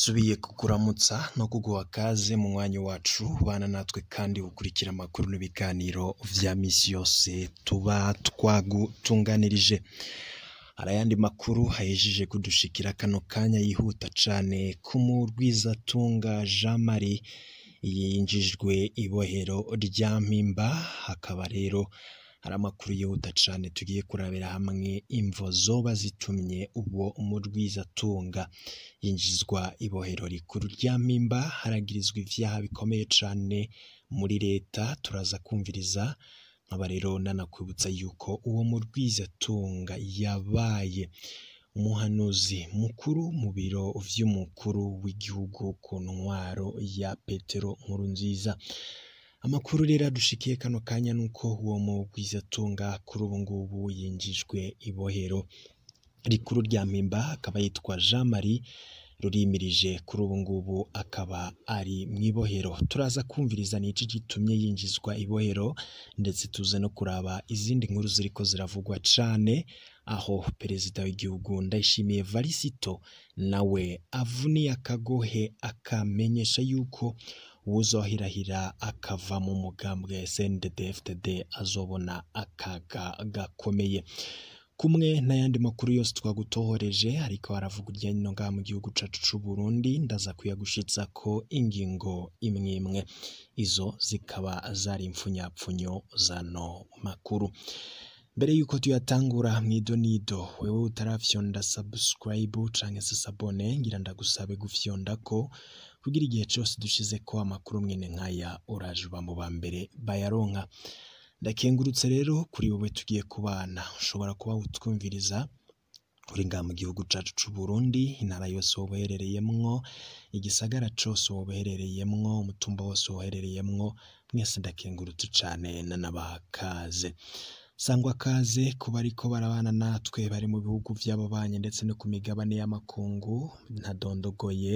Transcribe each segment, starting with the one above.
nasubiye kukuramutsa no kuguha kaze mu mwanya wacu bana natwe kandi ukurikira amakuru n'ibiganiro bya minsi yose tuba twagutunganirije hari ayandi makuru hahejeje kudushikira kano kanya yihuta cyane ku murwizatunga jean marie yinjijwe ibohero rya mpimba hakaba rero hari amakuru yihuta cyane tugiye kurabira hamwe imvo zoba zitumye ubwo umurwizatunga yinjizwa ibohero rikuru rya mimba haragirizwa ibyaha bikomeye cyane muri leta turaza kumviriza nkaba rero nanakwibutsa yuko uwo murwizatunga yabaye umuhanuzi mukuru mu biro vy'umukuru w'igihugu ku ntwaro ya petero nkuru nziza Amakuru rero adushikiye kano kanya ni uko uwo mugwizatunga kuri ubu ngubu yinjijwe ibohero, rikuru rya mpimba akaba yitwa Jean Marie rurimirije kuri ubu ngubu akaba ari mu ibohero, turaza kumviriza ni iki gitumye yinjizwa ibohero ndetse tuze no kuraba izindi nkuru ziri ko ziravugwa cyane aho perezida w'igihugu Ndayishimiye Varisito nawe avuniye akagohe akamenyesha yuko uwuzahirahira akava mu mugambwe cndd azobona akaga gakomeye kumwe n'ayandi makuru yose twagutohoreje ariko haravuga uryanyu ngaha mu gihugu cacu c'u Burundi ndaza kuyagushitsa ko ingingo imwe imwe izo zikaba zari impfunyapfunyo zano makuru mbere yuko tuyatangura mwido nido wewe utarafyonda subscribe canke se sabone ngira ndagusabe gufyonda ko kugira igihe cyose dushize ko amakuru mwene nk'aya uraje uba mu ba mbere bayaronka ndakengurutse rero kuri wowe tugiye kubana ushobora kuba utwumviriza uri ngaha mu gihugu cyacu cy'u Burundi intara yose woherereyemwo igisagara cyose woherereyemwo umutumba wose woherereyemwo mwese ndakengurutse cyane nanabakaze sangwa kaze ku bari barabana natwe bari mu bihugu by'ababanyi ndetse no ku migabane y'amakungu ntadondogoye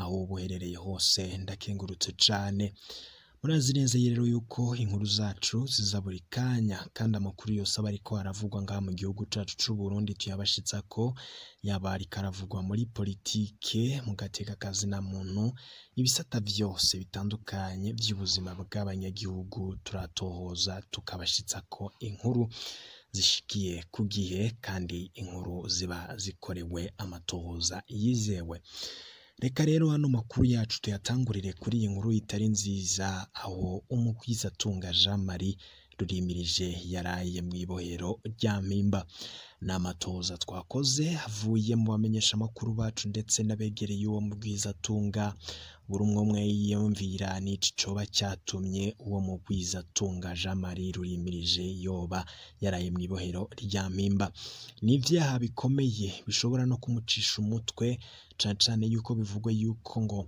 aho uba uherereye hose ndakengurutse cyane murazirenze rero yuko inkuru zacu ziza buri kanya kandi amakuru yose aba ariko aravugwa ngaha mu gihugu cyacu cy'u Burundi tuyabashitsa ko yaba ariko aravugwa muri politiki mu gateka kazina muntu ibisata byose bitandukanye by'ubuzima bw'abanyagihugu turatohoza tukabashitsa ko inkuru zishikiye ku gihe kandi inkuru ziba zikorewe amatohoza yizewe reka rero ano makuru yacu tuyatangurire kuri iyi nkuru itari nziza aho umugwiza atunga Jean Marie rurimirije yaraye mu ibohero rya mpimba ni amatoza twakoze avuye mu bamenyeshamakuru bacu ndetse n'abegereye uwo mugwizatunga buri umwe umwe yiyumvira n'iki coba cyatumye uwo mugwizatunga jean marie rurimirije yoba yaraye mu ibohero rya mpimba ni ibyaha bikomeye bishobora no kumucisha umutwe cane cane yuko bivugwa yuko ngo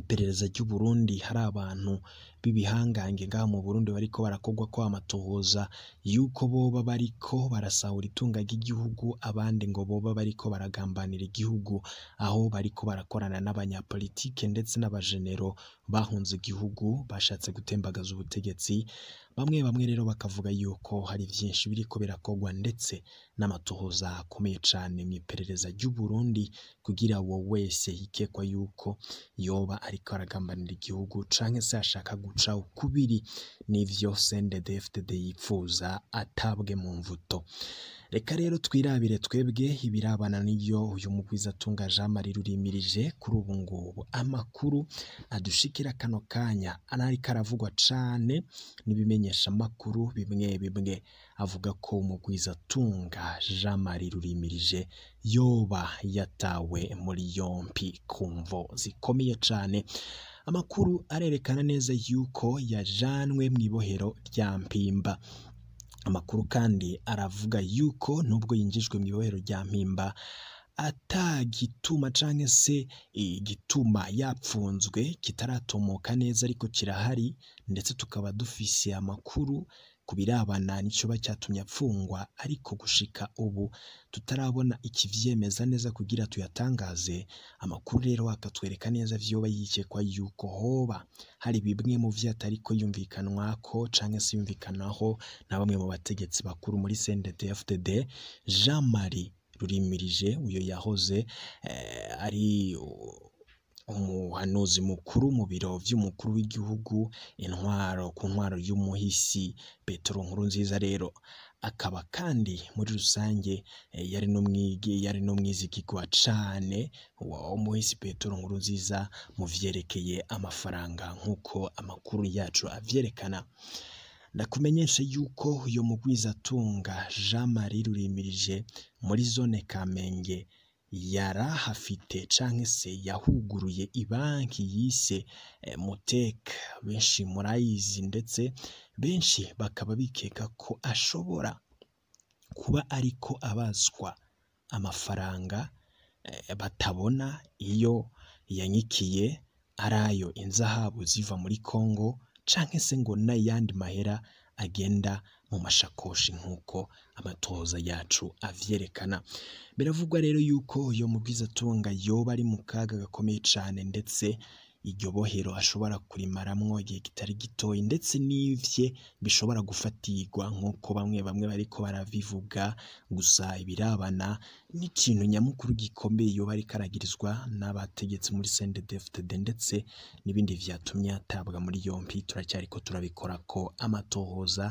iperereza ry'u Burundi hari abantu b'ibihangange ngaha mu Burundi bariko barakogwa ko amatohoza yuko boba bariko barasahura itunga ry'igihugu abandi ngo boba bariko baragambanira igihugu aho bariko barakorana n'abanyapolitike ndetse n'abajenero bahunze igihugu bashatse gutembagaza ubutegetsi bamwe bamwe rero bakavuga yuko hari byinshi biri kubera kogwa ndetse n'amatohoza akomeye cyane mu iperereza ry'u Burundi kugira ngo wese yikekwa yuko yoba ariko aragambanira igihugu cyangwa se yashaka guca ukubiri n'ibyo CNDD-FDD yipfuza atabwe mu mvuto reka rero twirabire twebwe ibirabana n’iyo uyu mugwiza atunga Jean Marie rurimirije kuri ubu ngubu amakuru adushikira kano kanya anari karavugwa cane n’ibimenyeshamakuru bimwe bimwe avuga ko umugwiza atunga Jean Marie rurimirije yoba yatawe muri yompi ku mvo zikomeye cane amakuru arerekana neza yuko yajanwe mu ibohero rya mpimba amakuru kandi aravuga yuko nubwo yinjijwe mu ibohero rya mpimba atagituma cyangwa se igituma yapfunzwe kitaratomoka neza ariko kirahari ndetse tukaba dufise amakuru ku birebana n'icuba cyatumye apfungwa ariko gushika ubu tutarabona ikibyemeza neza kugira tuyatangaze amakuru rero akatwereka neza vyoba yikekwa yuko hoba hari bimwe mu vyo atariko yumvikanwako canke se yumvikanaho na bamwe mu bategetsi bakuru muri CNDD-FDD Jean Marie rurimirije uyo yahoze eh, ari umuhanuzi mukuru mu biro by'umukuru w'igihugu intwaro ku ntwaro y'umuhisi petero nkuru nziza rero akaba kandi muri rusange eh, yari yari n'umwizigirwa wa umuhisi petero nkuru nziza mu byerekeye amafaranga nk'uko amakuru yacu abyerekana ndakumenyeshe yuko uyu mugwizatunga Jean Marie Rurimirije muri zone Kamenge yarahafite canke se yahuguruye ibanki yise eh, Muteka benshi murayizi ndetse benshi bakaba bikeka ko ashobora kuba ariko abazwa amafaranga eh, batabona iyo yanyikiye ari ayo inzahabu ziva muri Congo canke se ngo n'ayandi mahera agenda mu mashakoshi nk'uko amatohoza yacu abyerekana biravugwa rero yuko mubwiza mubwizatunga yoba ari mu kaga gakomeye cyane ndetse iryo bohero ashobora kurimaramwo igihe kitari gitoye ndetse n'ivye bishobora gufatirwa nk'uko bamwe bamwe bariko barabivuga gusa ibirabana n’ikintu nyamukuru gikomeye yoba ikaragirizwa n'abategetsi muri CNDD-FDD ndetse n'ibindi byatumye atabwa muri yombi turacyariko turabikora ko amatohoza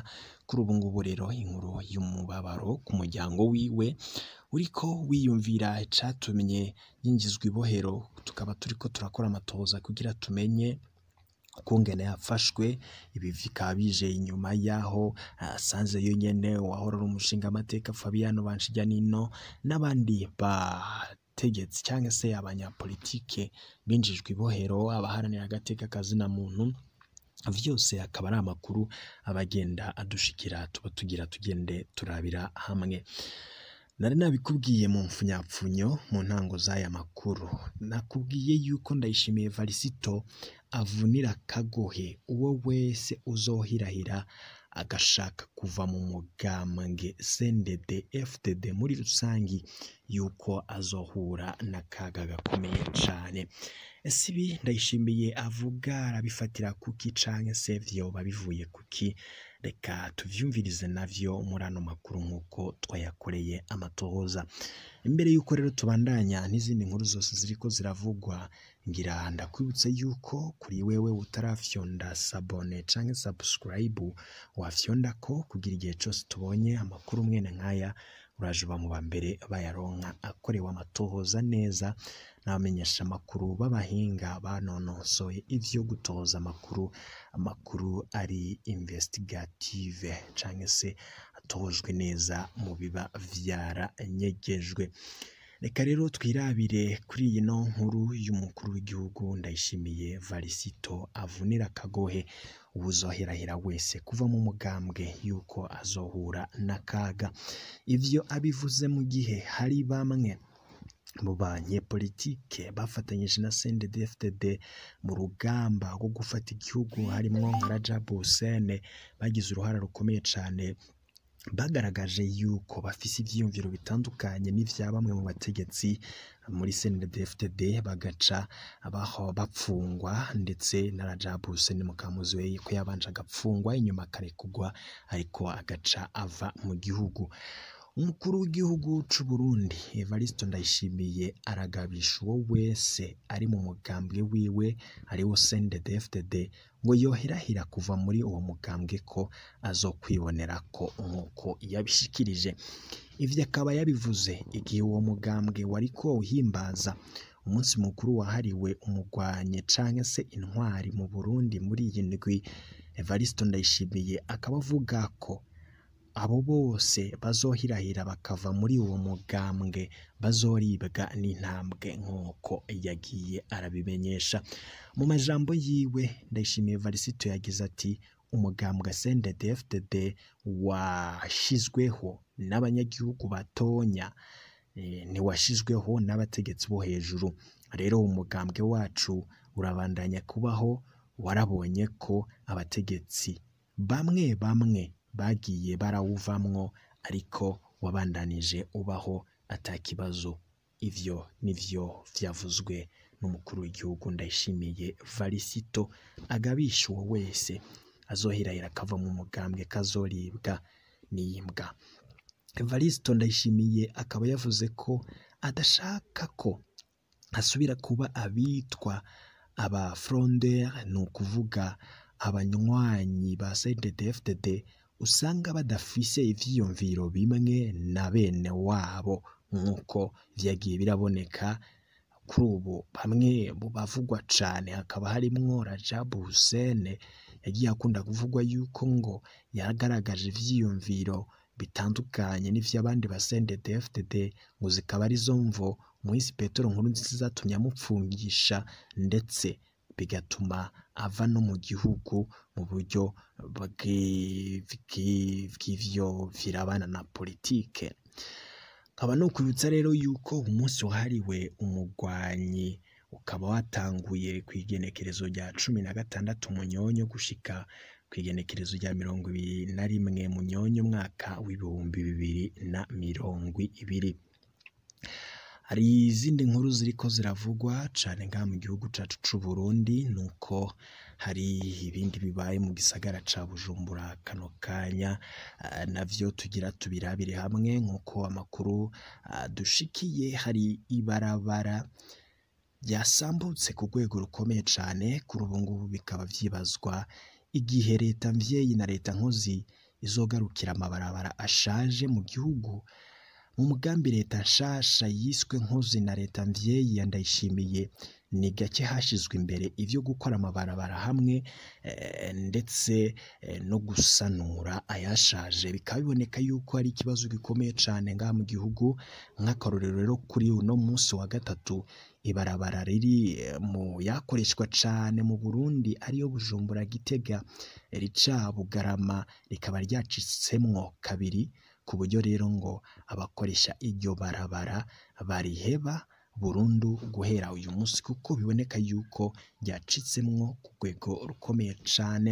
kuri ubu ngubu rero inkuru y'umubabaro ku muryango wiwe uri ko wiyumvira icatumye nyingizwa ibohero tukaba turiko turakora amatohoza kugira tumenye ukungene yafashwe ibi bikaba bije inyuma y'aho asanze yonyine uwahora ari umushingamateka Fabiano Banshijanino n'abandi bategetsi cyangwa se abanyapolitike binjijwe ibohero abaharanira agateka akazi na muntu byose akaba ari amakuru abagenda adushikira tuba tugira tugende turabira hamwe nari nabikubwiye mu mfunyapfunyo mu ntango z'aya makuru nakubwiye yuko ndayishimiye varisito avunira kagohe uwo wese uzohirahira agashaka kuva mu mugambwe cndd fdd muri rusange yuko azohura kaga gakomeye cyane ese ibi ndayishimiye avuga arabifatira kuki canke sevyo bivuye kuki reka tuvyumvirize navyo muri ano makuru nk'uko twayakoreye amatohoza imbere y'uko rero tubandanya n'izindi nkuru zose ziriko ziravugwa ngira ndakwibutsa yuko kuri wewe utarafyonda sabone cyangwa sabusikarayibu wafyonda ko kugira igihe cyose tubonye amakuru mwene nk'aya urajuba mu ba mbere bayaronka akorewe amatohoza neza n'abamenyesha amakuru b'abahinga banonosoye ibyo gutoza amakuru amakuru ari investigative cyangwa se atojwe neza mu biba byaranyegejwe reka rero twirabire kuri iyi no nkuru y'umukuru w'igihugu ndayishimiye varisito avunira akagohe uzoherahera wese kuva mu mugambwe y'uko azohura n'akaga ibyo abivuze mu gihe hari bamwe mu banyepolitike bafatanyije na CNDD-FDD mu rugamba rwo gufata igihugu harimo nka Rajabu Sene bagize uruhare rukomeye cyane bagaragaje yuko bafise ibyiyumviro bitandukanye n'ivya bamwe mu bategetsi muri CNDD-FDD bagaca baho bapfungwa ndetse na Rajab Hussein Mukamuzi we ko yabanje agapfungwa inyuma akarekurwa ariko agaca ava mu gihugu umukuru w'igihugu cy'u Burundi Evariste Ndayishimiye aragabisha uwo wese ari mu mugambwe wiwe ari ariwo CNDD-FDD ngo yoherahira kuva muri uwo mugambwe ko kwibonera ko nk'uko yabishikirije ibyo akaba yabivuze igihe uwo mugambwe wari ko uhimbaza umunsi mukuru wahariwe umugwanye cyangwa se intwari mu Burundi muri iyi ndwi Evariste Ndayishimiye akaba avuga ko abo bose bazohirahira bakava muri uwo mugambwe bazoribwa n'intambwe nk'uko yagiye arabimenyesha mu majambo yiwe ndayishimiye varisito yagize ati umugambwe cndfdd washyizweho n'abanyagihugu batonya eh, ntiwashyizweho n'abategetsi bo hejuru rero umugambwe wacu urabandanya kubaho warabonye ko abategetsi bamwe bamwe bagiye barawuvamwo ariko wabandanije ubaho atakibazo ibyo nibyo vyavuzwe n'umukuru w'igihugu ndayishimiye varisito agabisha uwo wese azohirahira akava mu mugambwe kazoribwa n'imbwa varisito ndayishimiye akaba yavuze ko adashaka ko asubira kuba abitwa aba frondere ni ukuvuga abanywanyi ba cdfdd usanga badafise ivyiyumviro bimwe na bene wabo nk'uko vyagiye biraboneka kuri ubu bamwe mu bavugwa cane hakaba harimwo Rajabu Hussein yagiye akunda kuvugwa yuko ngo yagaragaje ivyiyumviro bitandukanye n'ivy'abandi basendete FDD ngo zikaba arizo mvo umuhisi Petero Nkuru Nkurunziza zatumye amupfungisha ndetse bigatuma ava no mu gihugu mu buryo bw'ibyo birabana na politike, nkaba nukwibutsa rero yuko umunsi wahariwe umugwanyi ukaba watanguye ku igenekerezo rya cumi na gatandatu Munyonyo gushika ku igenekerezo rya mirongo ibiri na rimwe Munyonyo umwaka w'ibihumbi bibiri na mirongo ibiri. hari izindi nkuru ziri ko ziravugwa cyane nk'aha mu gihugu cyacu cy'u Burundi ni uko hari ibindi bibaye mu gisagara cya bujumbura kano kanya eh, nabyo tugira tubirabire hamwe nk'uko amakuru eh, dushikiye hari ibarabara ryasambutse ku rwego rukomeye cyane kuri ubu ngubu bikaba byibazwa igihe leta mbyeyi na leta nkozi izogarukira amabarabara ashaje mu gihugu mu mugambi leta nshasha yiswe nkozi na leta mvyeyi ndayishimiye ni gake hashyizwe imbere ibyo gukora amabarabara hamwe eh, ndetse eh, no gusanura ayashaje bikaba biboneka yuko ari ikibazo gikomeye cyane ngaha mu gihugu nk'akarorero rero kuri uno munsi wa gatatu ibarabara riri eh, mu yakoreshwa cyane mu burundi ariyo bujumbura gitega rica bugarama rikaba ryacitsemwo kabiri ku buryo rero ngo abakoresha iryo barabara bariheba burundu guhera uyu munsi kuko biboneka yuko ryacitsemwo ku rwego rukomeye cyane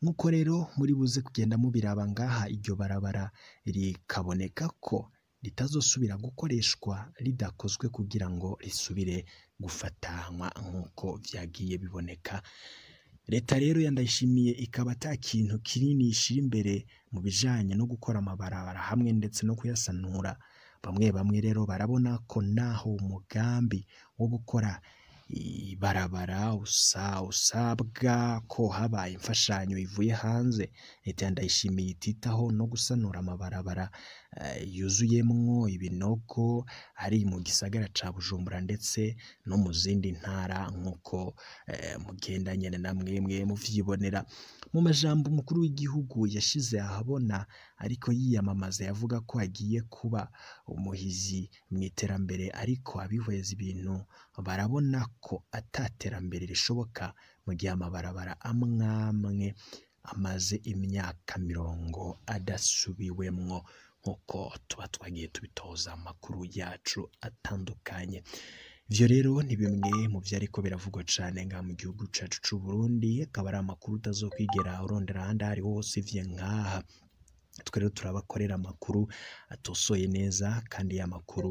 nk'uko rero muri buze kugenda mubiraba ngaha iryo barabara rikaboneka ko ritazosubira gukoreshwa ridakozwe kugira ngo risubire gufatanywa nk'uko byagiye biboneka leta rero yandayishimiye ikaba ata kintu kinini ishyira imbere mu bijyanye no gukora amabarabara hamwe ndetse no kuyasanura bamwe bamwe rero barabona ko naho umugambi wo gukora ibarabara usa usabwa ko habaye imfashanyo ivuye hanze leta ndayishimiye ititaho no gusanura amabarabara eh, yuzuyemwo ibinogo ari mu gisagara ca bujumbura ndetse no mu zindi ntara nk'uko eh, mugenda nyine na mwemwe muvyibonera mu majambo umukuru w'igihugu yashize ahabona ariko yiyamamaza yavuga ko agiye kuba umuhizi mu iterambere ariko abihweza ibintu barabona ko ataterambere rishoboka mu gihe amabarabara amwe amaze imyaka mirongo adasubiwemwo nk'uko tuba twagiye tubitoza amakuru yacu atandukanye ibyo rero ni bimwe mu byo ariko biravugwa cyane nka mu gihugu cyacu cy'u Burundi akaba ari amakuru utazokwigera urondera ahandi aho ari hose uvuye nk'aha twe rero turabakorera amakuru atosoye neza kandi ya makuru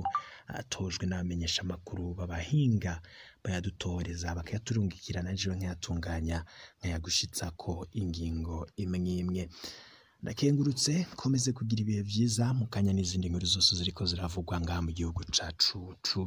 atojwe n'abamenyesha amakuru babahinga bayadutohereza bakayaturungikira na njyewe nkayatunganya nkayagushyitsa ko ingingo imwe imwe ndakengurutse komeze kugira ibihe byiza mu n'izindi nkuru zose ziriko ziravugwa ngaha mu gihugu cyacu cy'u